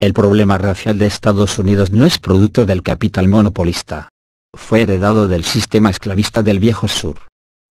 El problema racial de Estados Unidos no es producto del capital monopolista. Fue heredado del sistema esclavista del Viejo Sur.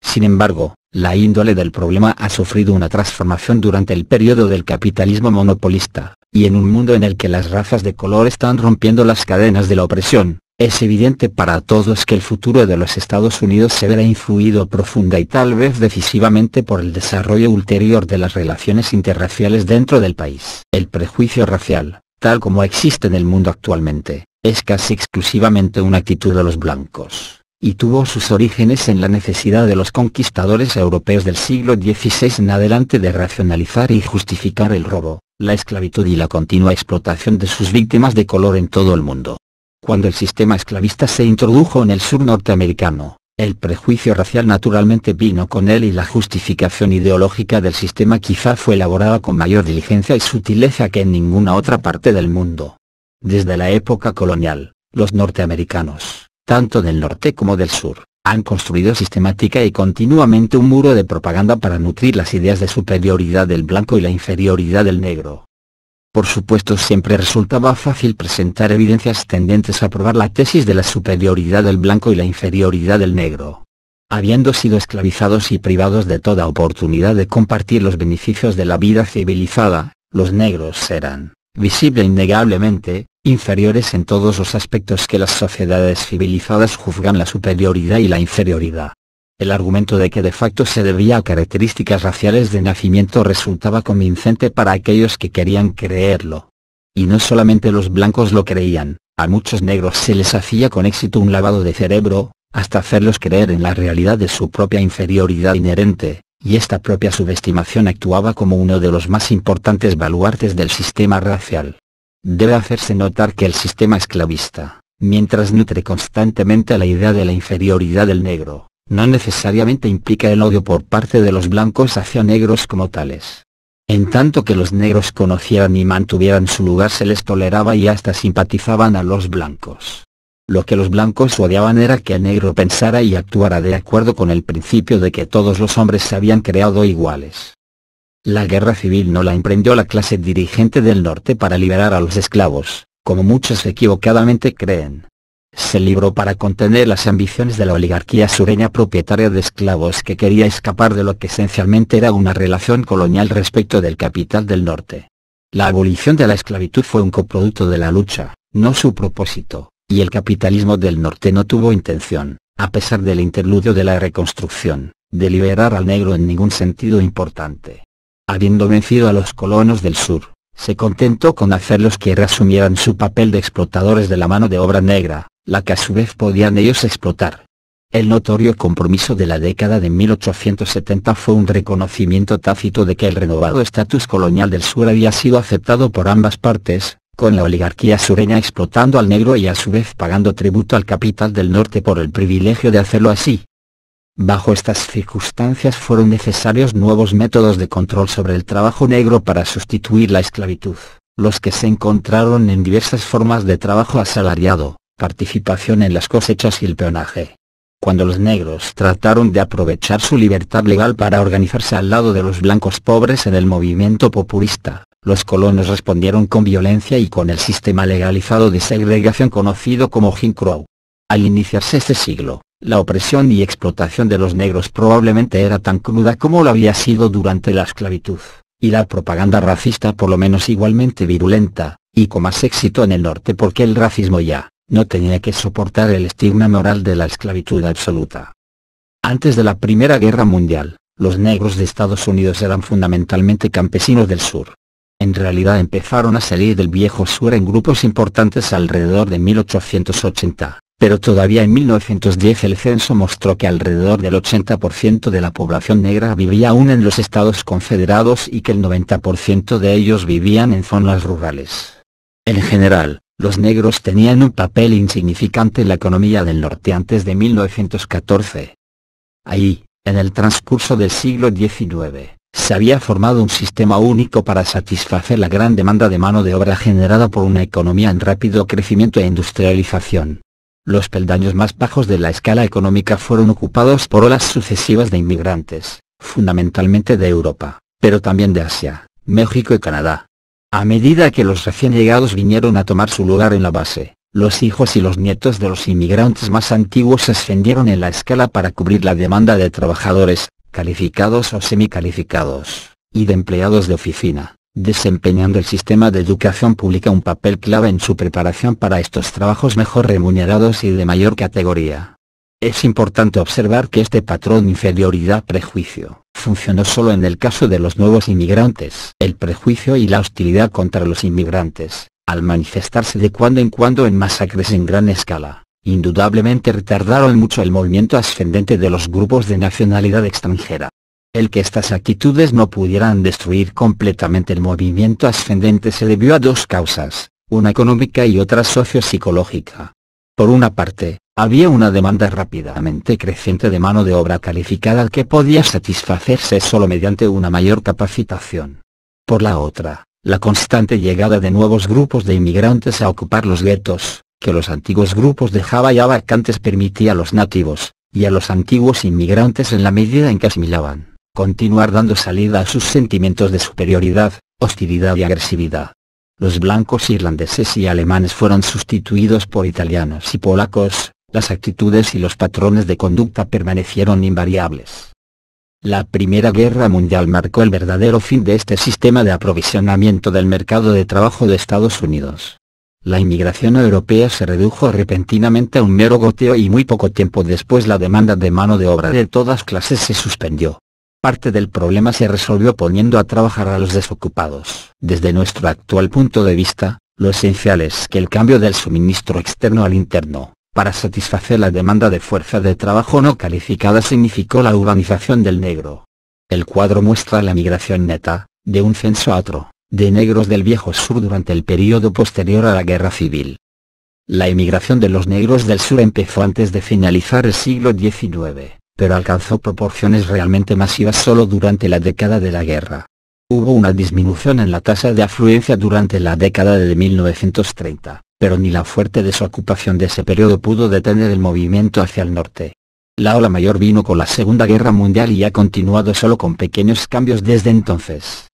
Sin embargo, la índole del problema ha sufrido una transformación durante el periodo del capitalismo monopolista, y en un mundo en el que las razas de color están rompiendo las cadenas de la opresión, es evidente para todos que el futuro de los Estados Unidos se verá influido profunda y tal vez decisivamente por el desarrollo ulterior de las relaciones interraciales dentro del país. El prejuicio racial, tal como existe en el mundo actualmente, es casi exclusivamente una actitud de los blancos, y tuvo sus orígenes en la necesidad de los conquistadores europeos del siglo XVI en adelante de racionalizar y justificar el robo, la esclavitud y la continua explotación de sus víctimas de color en todo el mundo. Cuando el sistema esclavista se introdujo en el sur norteamericano, el prejuicio racial naturalmente vino con él y la justificación ideológica del sistema quizá fue elaborada con mayor diligencia y sutileza que en ninguna otra parte del mundo. Desde la época colonial, los norteamericanos, tanto del norte como del sur, han construido sistemática y continuamente un muro de propaganda para nutrir las ideas de superioridad del blanco y la inferioridad del negro. Por supuesto siempre resultaba fácil presentar evidencias tendentes a probar la tesis de la superioridad del blanco y la inferioridad del negro. Habiendo sido esclavizados y privados de toda oportunidad de compartir los beneficios de la vida civilizada, los negros eran, visible innegablemente, inferiores en todos los aspectos que las sociedades civilizadas juzgan la superioridad y la inferioridad. El argumento de que de facto se debía a características raciales de nacimiento resultaba convincente para aquellos que querían creerlo. Y no solamente los blancos lo creían, a muchos negros se les hacía con éxito un lavado de cerebro, hasta hacerlos creer en la realidad de su propia inferioridad inherente, y esta propia subestimación actuaba como uno de los más importantes baluartes del sistema racial. Debe hacerse notar que el sistema esclavista, mientras nutre constantemente la idea de la inferioridad del negro, no necesariamente implica el odio por parte de los blancos hacia negros como tales. En tanto que los negros conocieran y mantuvieran su lugar se les toleraba y hasta simpatizaban a los blancos. Lo que los blancos odiaban era que el negro pensara y actuara de acuerdo con el principio de que todos los hombres se habían creado iguales. La guerra civil no la emprendió la clase dirigente del norte para liberar a los esclavos, como muchos equivocadamente creen se libró para contener las ambiciones de la oligarquía sureña propietaria de esclavos que quería escapar de lo que esencialmente era una relación colonial respecto del capital del norte. La abolición de la esclavitud fue un coproducto de la lucha, no su propósito, y el capitalismo del norte no tuvo intención, a pesar del interludio de la reconstrucción, de liberar al negro en ningún sentido importante. Habiendo vencido a los colonos del sur, se contentó con hacerlos que reasumieran su papel de explotadores de la mano de obra negra, la que a su vez podían ellos explotar. El notorio compromiso de la década de 1870 fue un reconocimiento tácito de que el renovado estatus colonial del sur había sido aceptado por ambas partes, con la oligarquía sureña explotando al negro y a su vez pagando tributo al capital del norte por el privilegio de hacerlo así. Bajo estas circunstancias fueron necesarios nuevos métodos de control sobre el trabajo negro para sustituir la esclavitud, los que se encontraron en diversas formas de trabajo asalariado, participación en las cosechas y el peonaje. Cuando los negros trataron de aprovechar su libertad legal para organizarse al lado de los blancos pobres en el movimiento populista, los colonos respondieron con violencia y con el sistema legalizado de segregación conocido como Jim Crow. Al iniciarse este siglo, la opresión y explotación de los negros probablemente era tan cruda como lo había sido durante la esclavitud, y la propaganda racista por lo menos igualmente virulenta, y con más éxito en el norte porque el racismo ya no tenía que soportar el estigma moral de la esclavitud absoluta. Antes de la Primera Guerra Mundial, los negros de Estados Unidos eran fundamentalmente campesinos del sur. En realidad empezaron a salir del viejo sur en grupos importantes alrededor de 1880, pero todavía en 1910 el censo mostró que alrededor del 80% de la población negra vivía aún en los Estados Confederados y que el 90% de ellos vivían en zonas rurales. En general, los negros tenían un papel insignificante en la economía del norte antes de 1914. Ahí, en el transcurso del siglo XIX, se había formado un sistema único para satisfacer la gran demanda de mano de obra generada por una economía en rápido crecimiento e industrialización. Los peldaños más bajos de la escala económica fueron ocupados por olas sucesivas de inmigrantes, fundamentalmente de Europa, pero también de Asia, México y Canadá. A medida que los recién llegados vinieron a tomar su lugar en la base, los hijos y los nietos de los inmigrantes más antiguos ascendieron en la escala para cubrir la demanda de trabajadores, calificados o semicalificados, y de empleados de oficina, desempeñando el sistema de educación pública un papel clave en su preparación para estos trabajos mejor remunerados y de mayor categoría. Es importante observar que este patrón inferioridad-prejuicio, funcionó solo en el caso de los nuevos inmigrantes. El prejuicio y la hostilidad contra los inmigrantes, al manifestarse de cuando en cuando en masacres en gran escala, indudablemente retardaron mucho el movimiento ascendente de los grupos de nacionalidad extranjera. El que estas actitudes no pudieran destruir completamente el movimiento ascendente se debió a dos causas, una económica y otra sociopsicológica. Por una parte, había una demanda rápidamente creciente de mano de obra calificada que podía satisfacerse solo mediante una mayor capacitación. Por la otra, la constante llegada de nuevos grupos de inmigrantes a ocupar los guetos, que los antiguos grupos dejaba ya vacantes permitía a los nativos, y a los antiguos inmigrantes en la medida en que asimilaban, continuar dando salida a sus sentimientos de superioridad, hostilidad y agresividad. Los blancos irlandeses y alemanes fueron sustituidos por italianos y polacos, las actitudes y los patrones de conducta permanecieron invariables. La Primera Guerra Mundial marcó el verdadero fin de este sistema de aprovisionamiento del mercado de trabajo de Estados Unidos. La inmigración europea se redujo repentinamente a un mero goteo y muy poco tiempo después la demanda de mano de obra de todas clases se suspendió. Parte del problema se resolvió poniendo a trabajar a los desocupados. Desde nuestro actual punto de vista, lo esencial es que el cambio del suministro externo al interno, para satisfacer la demanda de fuerza de trabajo no calificada significó la urbanización del negro. El cuadro muestra la migración neta, de un censo a otro, de negros del viejo sur durante el periodo posterior a la guerra civil. La emigración de los negros del sur empezó antes de finalizar el siglo XIX, pero alcanzó proporciones realmente masivas solo durante la década de la guerra. Hubo una disminución en la tasa de afluencia durante la década de 1930, pero ni la fuerte desocupación de ese periodo pudo detener el movimiento hacia el norte. La ola mayor vino con la Segunda Guerra Mundial y ha continuado solo con pequeños cambios desde entonces.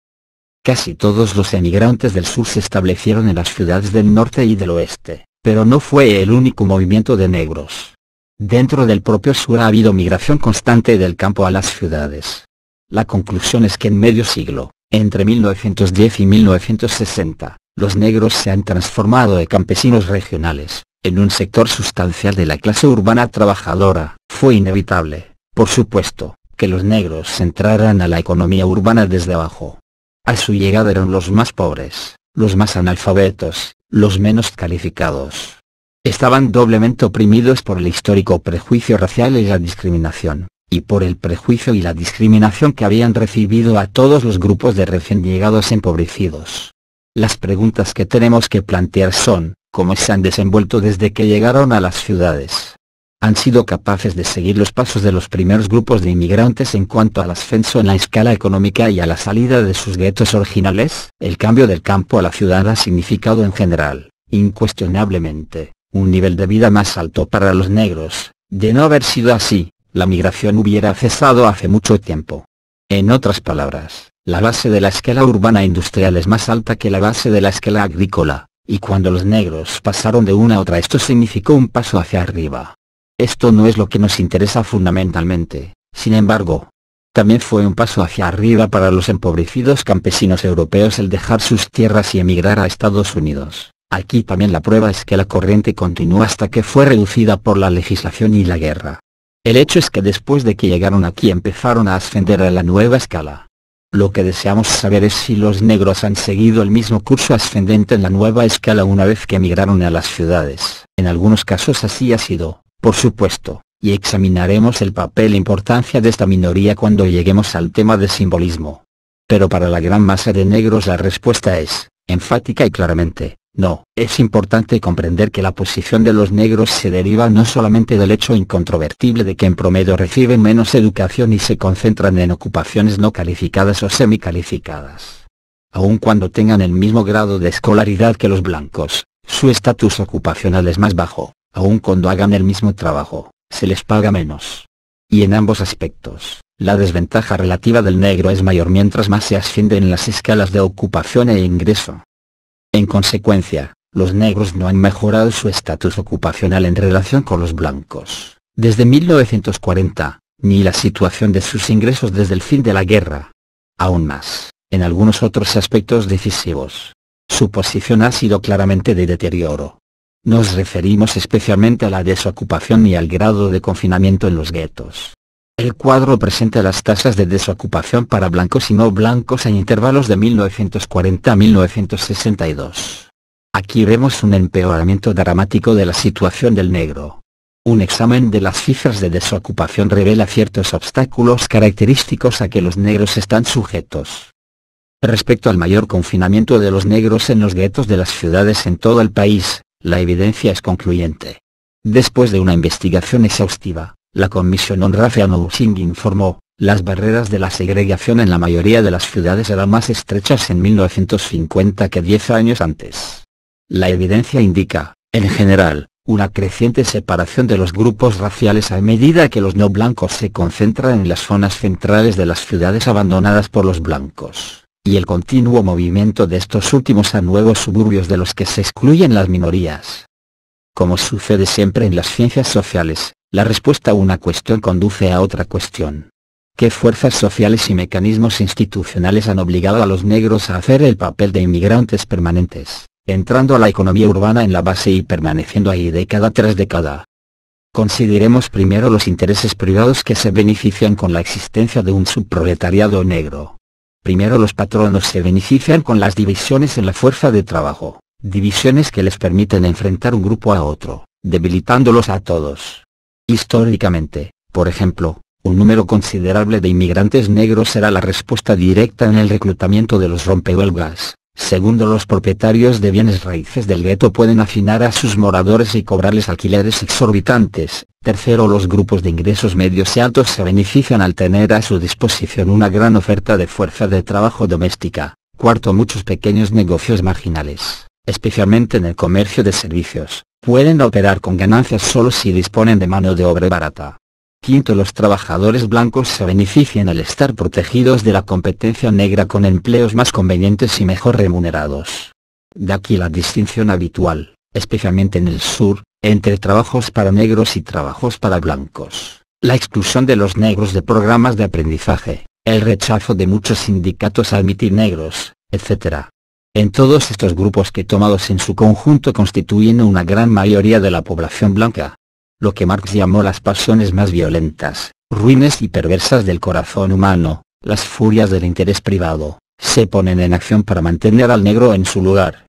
Casi todos los emigrantes del sur se establecieron en las ciudades del norte y del oeste, pero no fue el único movimiento de negros. Dentro del propio sur ha habido migración constante del campo a las ciudades. La conclusión es que en medio siglo, entre 1910 y 1960, los negros se han transformado de campesinos regionales, en un sector sustancial de la clase urbana trabajadora. Fue inevitable, por supuesto, que los negros entraran a la economía urbana desde abajo. A su llegada eran los más pobres, los más analfabetos, los menos calificados. Estaban doblemente oprimidos por el histórico prejuicio racial y la discriminación, y por el prejuicio y la discriminación que habían recibido a todos los grupos de recién llegados empobrecidos. Las preguntas que tenemos que plantear son, ¿cómo se han desenvuelto desde que llegaron a las ciudades? ¿Han sido capaces de seguir los pasos de los primeros grupos de inmigrantes en cuanto al ascenso en la escala económica y a la salida de sus guetos originales? El cambio del campo a la ciudad ha significado en general, incuestionablemente, un nivel de vida más alto para los negros, de no haber sido así, la migración hubiera cesado hace mucho tiempo. En otras palabras, la base de la escala urbana industrial es más alta que la base de la escala agrícola, y cuando los negros pasaron de una a otra esto significó un paso hacia arriba. Esto no es lo que nos interesa fundamentalmente, sin embargo. También fue un paso hacia arriba para los empobrecidos campesinos europeos el dejar sus tierras y emigrar a Estados Unidos. Aquí también la prueba es que la corriente continuó hasta que fue reducida por la legislación y la guerra. El hecho es que después de que llegaron aquí empezaron a ascender a la nueva escala. Lo que deseamos saber es si los negros han seguido el mismo curso ascendente en la nueva escala una vez que emigraron a las ciudades. En algunos casos así ha sido, por supuesto, y examinaremos el papel e importancia de esta minoría cuando lleguemos al tema de simbolismo. Pero para la gran masa de negros la respuesta es, enfática y claramente, no, es importante comprender que la posición de los negros se deriva no solamente del hecho incontrovertible de que en promedio reciben menos educación y se concentran en ocupaciones no calificadas o semicalificadas. Aun cuando tengan el mismo grado de escolaridad que los blancos, su estatus ocupacional es más bajo, aun cuando hagan el mismo trabajo, se les paga menos. Y en ambos aspectos, la desventaja relativa del negro es mayor mientras más se asciende en las escalas de ocupación e ingreso. En consecuencia, los negros no han mejorado su estatus ocupacional en relación con los blancos, desde 1940, ni la situación de sus ingresos desde el fin de la guerra. Aún más, en algunos otros aspectos decisivos, su posición ha sido claramente de deterioro. Nos referimos especialmente a la desocupación y al grado de confinamiento en los guetos. El cuadro presenta las tasas de desocupación para blancos y no blancos en intervalos de 1940 a 1962. Aquí vemos un empeoramiento dramático de la situación del negro. Un examen de las cifras de desocupación revela ciertos obstáculos característicos a que los negros están sujetos. Respecto al mayor confinamiento de los negros en los guetos de las ciudades en todo el país, la evidencia es concluyente. Después de una investigación exhaustiva, la Comisión on Housing informó, las barreras de la segregación en la mayoría de las ciudades eran más estrechas en 1950 que 10 años antes. La evidencia indica, en general, una creciente separación de los grupos raciales a medida que los no blancos se concentran en las zonas centrales de las ciudades abandonadas por los blancos, y el continuo movimiento de estos últimos a nuevos suburbios de los que se excluyen las minorías. Como sucede siempre en las ciencias sociales, la respuesta a una cuestión conduce a otra cuestión. ¿Qué fuerzas sociales y mecanismos institucionales han obligado a los negros a hacer el papel de inmigrantes permanentes, entrando a la economía urbana en la base y permaneciendo ahí década tras década? Consideremos primero los intereses privados que se benefician con la existencia de un subproletariado negro. Primero los patronos se benefician con las divisiones en la fuerza de trabajo, divisiones que les permiten enfrentar un grupo a otro, debilitándolos a todos. Históricamente, por ejemplo, un número considerable de inmigrantes negros será la respuesta directa en el reclutamiento de los rompehuelgas. Segundo los propietarios de bienes raíces del gueto pueden afinar a sus moradores y cobrarles alquileres exorbitantes. Tercero los grupos de ingresos medios y altos se benefician al tener a su disposición una gran oferta de fuerza de trabajo doméstica. Cuarto muchos pequeños negocios marginales, especialmente en el comercio de servicios, pueden operar con ganancias solo si disponen de mano de obra barata. Quinto, los trabajadores blancos se benefician al estar protegidos de la competencia negra con empleos más convenientes y mejor remunerados. De aquí la distinción habitual, especialmente en el sur, entre trabajos para negros y trabajos para blancos, la exclusión de los negros de programas de aprendizaje, el rechazo de muchos sindicatos a admitir negros, etc. En todos estos grupos que tomados en su conjunto constituyen una gran mayoría de la población blanca. Lo que Marx llamó las pasiones más violentas, ruines y perversas del corazón humano, las furias del interés privado, se ponen en acción para mantener al negro en su lugar.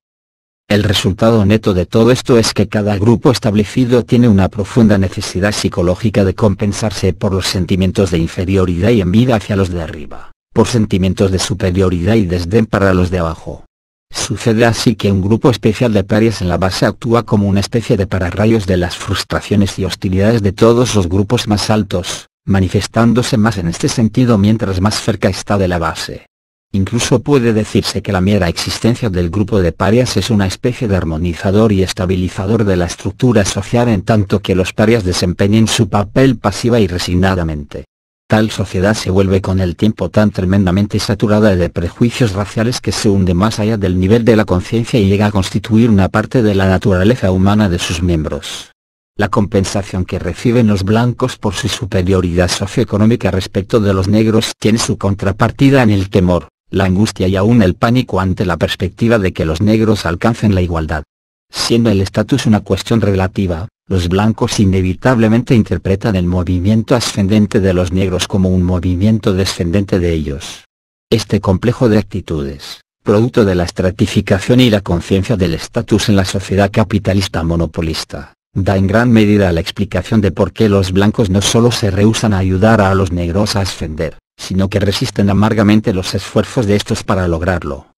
El resultado neto de todo esto es que cada grupo establecido tiene una profunda necesidad psicológica de compensarse por los sentimientos de inferioridad y envidia hacia los de arriba, por sentimientos de superioridad y desdén para los de abajo Sucede así que un grupo especial de parias en la base actúa como una especie de pararrayos de las frustraciones y hostilidades de todos los grupos más altos, manifestándose más en este sentido mientras más cerca está de la base. Incluso puede decirse que la mera existencia del grupo de parias es una especie de armonizador y estabilizador de la estructura social en tanto que los parias desempeñen su papel pasiva y resignadamente. Tal sociedad se vuelve con el tiempo tan tremendamente saturada de prejuicios raciales que se hunde más allá del nivel de la conciencia y llega a constituir una parte de la naturaleza humana de sus miembros. La compensación que reciben los blancos por su superioridad socioeconómica respecto de los negros tiene su contrapartida en el temor, la angustia y aún el pánico ante la perspectiva de que los negros alcancen la igualdad. Siendo el estatus una cuestión relativa, los blancos inevitablemente interpretan el movimiento ascendente de los negros como un movimiento descendente de ellos. Este complejo de actitudes, producto de la estratificación y la conciencia del estatus en la sociedad capitalista monopolista, da en gran medida la explicación de por qué los blancos no solo se rehusan a ayudar a los negros a ascender, sino que resisten amargamente los esfuerzos de estos para lograrlo.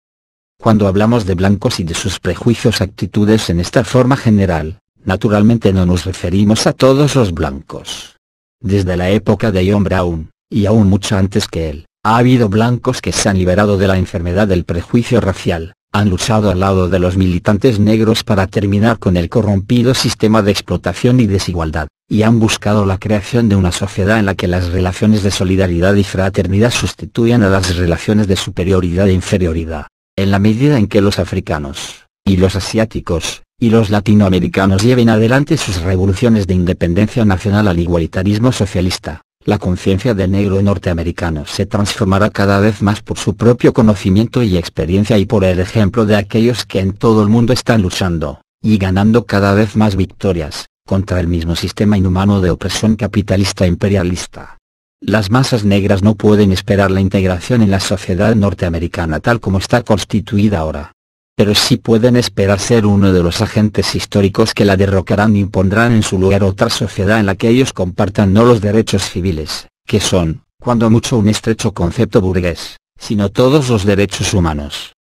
Cuando hablamos de blancos y de sus prejuicios actitudes en esta forma general, naturalmente no nos referimos a todos los blancos. Desde la época de John Brown, y aún mucho antes que él, ha habido blancos que se han liberado de la enfermedad del prejuicio racial, han luchado al lado de los militantes negros para terminar con el corrompido sistema de explotación y desigualdad, y han buscado la creación de una sociedad en la que las relaciones de solidaridad y fraternidad sustituyan a las relaciones de superioridad e inferioridad. En la medida en que los africanos, y los asiáticos, y los latinoamericanos lleven adelante sus revoluciones de independencia nacional al igualitarismo socialista, la conciencia de negro norteamericano se transformará cada vez más por su propio conocimiento y experiencia y por el ejemplo de aquellos que en todo el mundo están luchando, y ganando cada vez más victorias, contra el mismo sistema inhumano de opresión capitalista imperialista. Las masas negras no pueden esperar la integración en la sociedad norteamericana tal como está constituida ahora pero sí pueden esperar ser uno de los agentes históricos que la derrocarán y pondrán en su lugar otra sociedad en la que ellos compartan no los derechos civiles, que son, cuando mucho un estrecho concepto burgués, sino todos los derechos humanos.